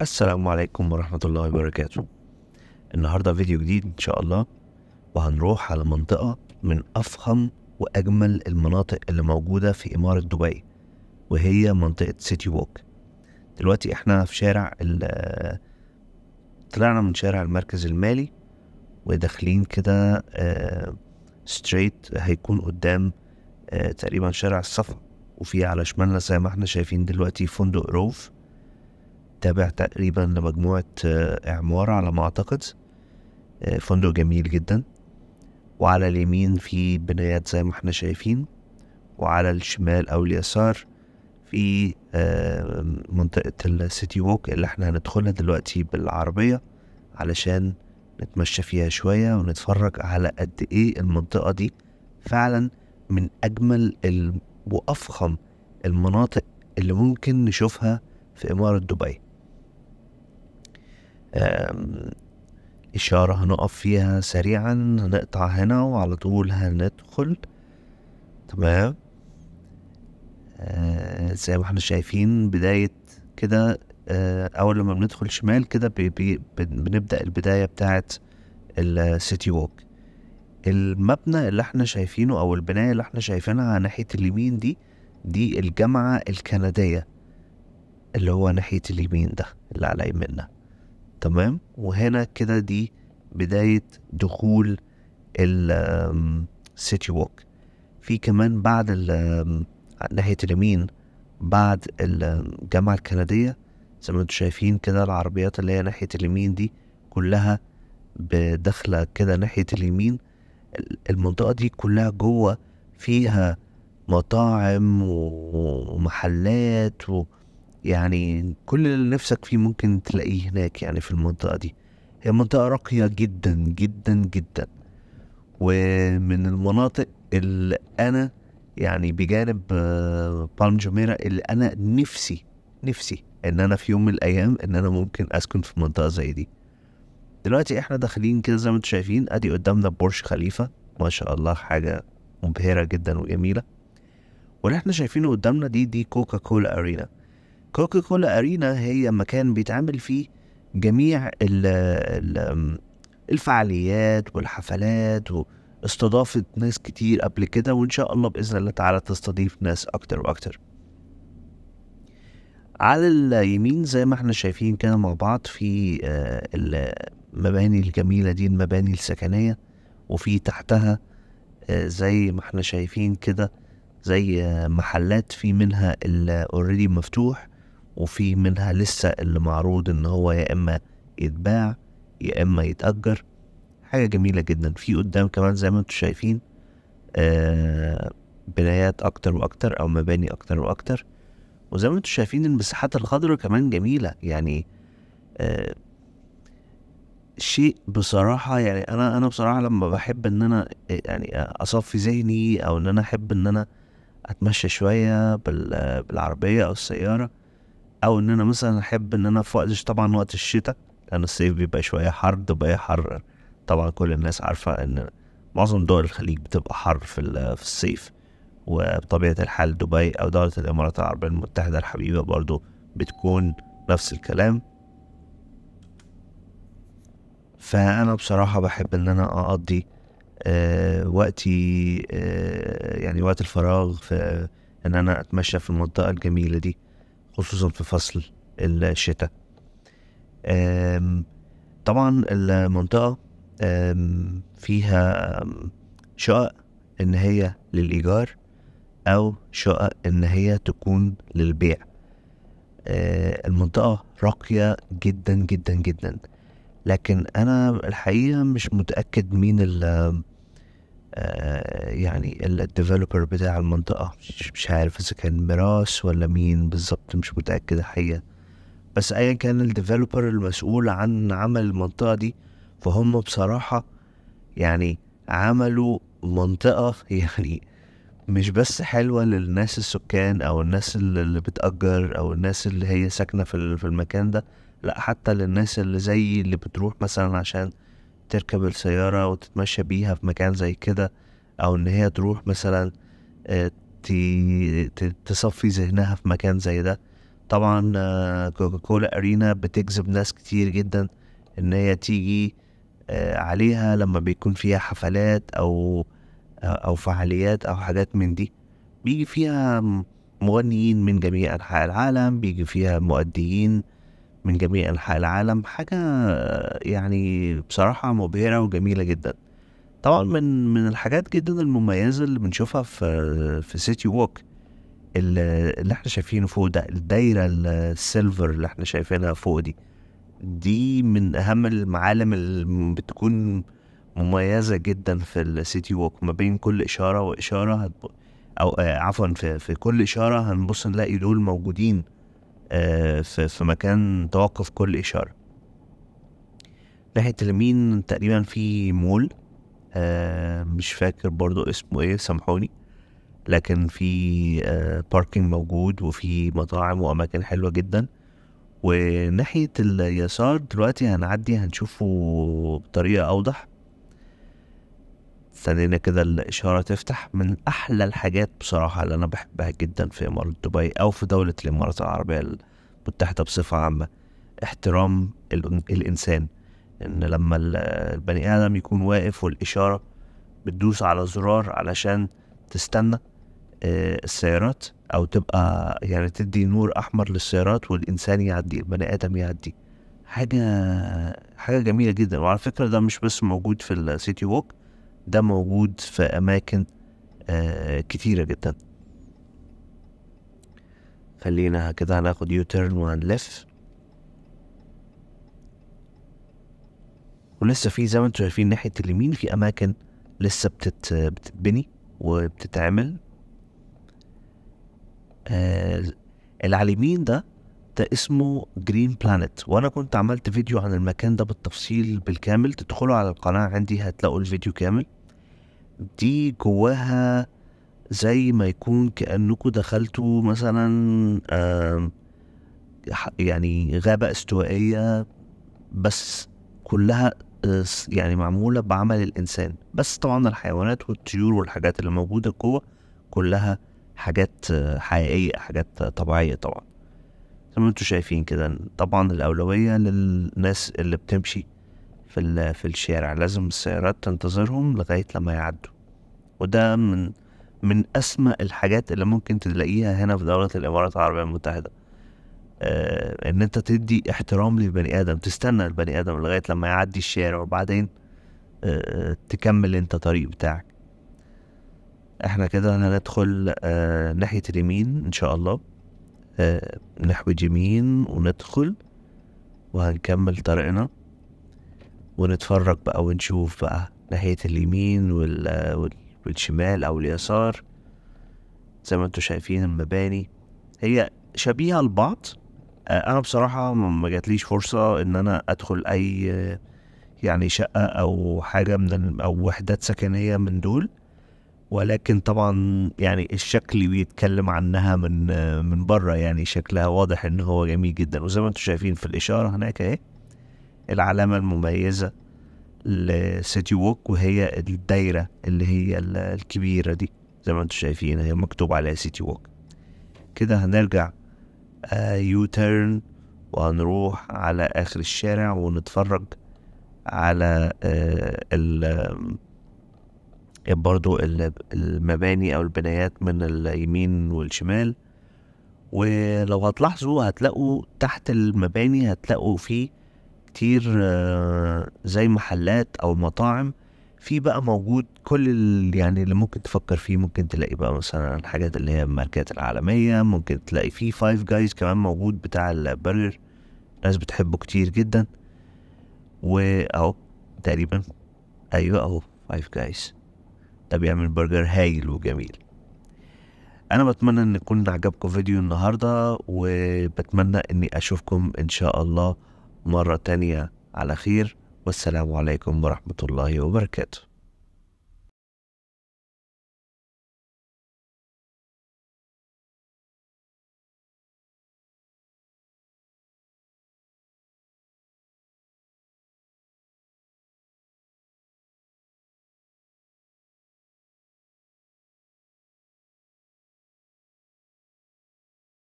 السلام عليكم ورحمة الله وبركاته النهاردة فيديو جديد إن شاء الله وهنروح على منطقة من أفخم وأجمل المناطق اللي موجودة في إمارة دبي وهي منطقة سيتي ووك دلوقتي إحنا في شارع طلعنا من شارع المركز المالي وداخلين كده ستريت آه، هيكون قدام آه، تقريبا شارع الصفا وفي على شمالنا زي ما احنا شايفين دلوقتي فندق روف تابع تقريبا لمجموعة إعمار آه، على ما أعتقد آه، فندق جميل جدا وعلى اليمين في بنايات زي ما احنا شايفين وعلى الشمال أو اليسار في آه، منطقة السيتي ووك اللي احنا هندخلها دلوقتي بالعربية علشان نتمشى فيها شوية ونتفرج على قد ايه المنطقة دي فعلا من أجمل وأفخم المناطق اللي ممكن نشوفها في إمارة دبي إشارة هنقف فيها سريعا هنقطع هنا وعلى طول هندخل تمام آه، زي ما احنا شايفين بداية كده آه، أول لما بندخل شمال كده بنبدأ البداية بتاعة السيتي ووك المبنى اللي احنا شايفينه او البناية اللي احنا شايفينها ناحية اليمين دي دي الجامعة الكندية اللي هو ناحية اليمين ده اللي على يمنا تمام وهنا كده دي بداية دخول السيتي ووك في كمان بعد ناحية اليمين بعد الجامعة الكندية زي ما انتم شايفين كده العربيات اللي هي ناحية اليمين دي كلها بدخلة كده ناحية اليمين المنطقه دي كلها جوه فيها مطاعم ومحلات و يعني كل اللي نفسك فيه ممكن تلاقيه هناك يعني في المنطقه دي هي منطقه راقيه جدا جدا جدا ومن المناطق اللي انا يعني بجانب آه، بالم جميرة اللي انا نفسي نفسي ان انا في يوم من الايام ان انا ممكن اسكن في منطقه زي دي دلوقتي احنا داخلين كده زي ما انتم شايفين ادي قدامنا برج خليفه ما شاء الله حاجه مبهره جدا وجميله واللي احنا شايفينه قدامنا دي دي كوكا كولا ارينا كوكا كولا ارينا هي مكان بيتعمل فيه جميع الـ الـ الفعاليات والحفلات واستضافت ناس كتير قبل كده وان شاء الله باذن الله تعالى تستضيف ناس اكتر واكتر على اليمين زي ما احنا شايفين كده مع بعض في آه، المباني الجميلة دي المباني السكنية وفي تحتها آه، زي ما احنا شايفين كده زي آه، محلات في منها اللي اوريدي مفتوح وفي منها لسه اللي معروض ان هو يا اما يتباع يا اما يتأجر حاجة جميلة جدا في قدام كمان زي ما انتم شايفين بنايات اكتر واكتر او مباني اكتر واكتر وزي ما انتم شايفين المساحات الخضراء كمان جميله يعني آه شيء بصراحه يعني انا انا بصراحه لما بحب ان انا يعني اصفي ذهني او ان انا احب ان انا اتمشى شويه بالعربيه او السياره او ان انا مثلا احب ان انا في وقت طبعا وقت الشتاء لان يعني الصيف بيبقى شويه حر بيبقى حر طبعا كل الناس عارفه ان معظم دول الخليج بتبقى حر في الصيف وبطبيعة الحال دبي أو دولة الإمارات العربية المتحدة الحبيبة برضو بتكون نفس الكلام فأنا بصراحة بحب إن أنا أقضي أه وقتي أه يعني وقت الفراغ في إن أنا أتمشى في المنطقة الجميلة دي خصوصا في فصل الشتاء طبعا المنطقة فيها شقق إن هي للإيجار أو شقق إن هي تكون للبيع آه، المنطقة راقية جدا جدا جدا لكن أنا الحقيقة مش متأكد مين ال آه، يعني الديفلوبر بتاع المنطقة مش عارف إذا كان ميراث ولا مين بالظبط مش متأكد الحقيقة بس أيا كان الديفلوبر المسؤول عن عمل المنطقة دي فهم بصراحة يعني عملوا منطقة يعني مش بس حلوة للناس السكان أو الناس اللي بتأجر أو الناس اللي هي ساكنة في في المكان ده لأ حتى للناس اللي زي اللي بتروح مثلا عشان تركب السيارة وتتمشى بيها في مكان زي كده أو إن هي تروح مثلا آه، تصفي ذهنها في مكان زي ده طبعا آه، كوكاكولا أرينا بتجذب ناس كتير جدا إن هي تيجي آه، عليها لما بيكون فيها حفلات أو او فعاليات او حاجات من دي بيجي فيها مغنيين من جميع انحاء العالم بيجي فيها مؤديين من جميع انحاء العالم حاجه يعني بصراحه مبهره وجميله جدا طبعا من من الحاجات جدا المميزه اللي بنشوفها في في سيتي ووك اللي احنا شايفينه فوق ده الدايره السيلفر اللي احنا شايفينها فوق دي دي من اهم المعالم اللي بتكون مميزة جدا في السيتي ووك ما بين كل إشارة وإشارة هتب... أو آه عفوا في, في كل إشارة هنبص نلاقي دول موجودين آه في, في مكان توقف كل إشارة ناحية اليمين تقريبا في مول آه مش فاكر برضو اسمه ايه سامحوني لكن في آه باركينج موجود وفي مطاعم وأماكن حلوة جدا وناحية اليسار دلوقتي هنعدي هنشوفه بطريقة أوضح استنينا كده الإشارة تفتح من أحلى الحاجات بصراحة اللي أنا بحبها جدا في إمارة دبي أو في دولة الإمارات العربية المتحدة بصفة عامة احترام الإنسان إن لما البني آدم يكون واقف والإشارة بتدوس على زرار علشان تستنى آه، السيارات أو تبقى يعني تدي نور أحمر للسيارات والإنسان يعدي البني آدم يعدي حاجة حاجة جميلة جدا وعلى فكرة ده مش بس موجود في السيتي ووك ده موجود في أماكن آه كتيرة جدا خلينا كده هناخد يو تيرن وهنلف ولسه في زي ما انتم شايفين ناحية اليمين في أماكن لسه بتت بتتبني وبتتعمل آه اللي على اليمين ده ده اسمه جرين بلانت وانا كنت عملت فيديو عن المكان ده بالتفصيل بالكامل تدخلوا على القناة عندي هتلاقوا الفيديو كامل دي جواها زي ما يكون كأنكم دخلتوا مثلا يعني غابة استوائية بس كلها آه، يعني معمولة بعمل الإنسان بس طبعا الحيوانات والطيور والحاجات اللي موجودة جوه كلها حاجات آه، حقيقية حاجات طبيعية طبعا زي ما انتوا شايفين كده طبعا الأولوية للناس اللي بتمشي في في الشارع لازم السيارات تنتظرهم لغاية لما يعدوا وده من من أسمى الحاجات اللي ممكن تلاقيها هنا في دولة الإمارات العربية المتحدة آه إن أنت تدي احترام للبني آدم تستنى البني آدم لغاية لما يعدي الشارع وبعدين آه, آه، تكمل أنت طريق بتاعك احنا كده هندخل آه ناحية اليمين إن شاء الله آه نحو اليمين وندخل وهنكمل طريقنا ونتفرج بقى ونشوف بقى ناحية اليمين والشمال أو اليسار زي ما انتوا شايفين المباني هي شبيهة لبعض آه، أنا بصراحة ما جاتليش فرصة إن أنا أدخل أي يعني شقة أو حاجة من أو وحدات سكنية من دول ولكن طبعا يعني الشكل بيتكلم عنها من من بره يعني شكلها واضح ان هو جميل جدا وزي ما انتم شايفين في الاشاره هناك اهي العلامة المميزة لسيتي ووك وهي الدايرة اللي هي الكبيرة دي زي ما انتم شايفين هي مكتوب عليها سيتي ووك كده هنرجع يو آه، تيرن وهنروح على آخر الشارع ونتفرج على آه، ال برضو المباني أو البنايات من اليمين والشمال ولو هتلاحظوا هتلاقوا تحت المباني هتلاقوا فيه كتير آه، زي محلات او مطاعم في بقى موجود كل يعني اللي ممكن تفكر فيه ممكن تلاقي بقى مثلا الحاجات اللي هي الماركات العالمية ممكن تلاقي فيه فايف جايز كمان موجود بتاع البرجر ناس بتحبه كتير جدا واهو تقريبا ايوه اهو فايف جايز ده بيعمل برجر هايل وجميل انا بتمنى ان يكون عجبكم فيديو النهارده وبتمنى اني اشوفكم ان شاء الله مرة تانية على خير والسلام عليكم ورحمة الله وبركاته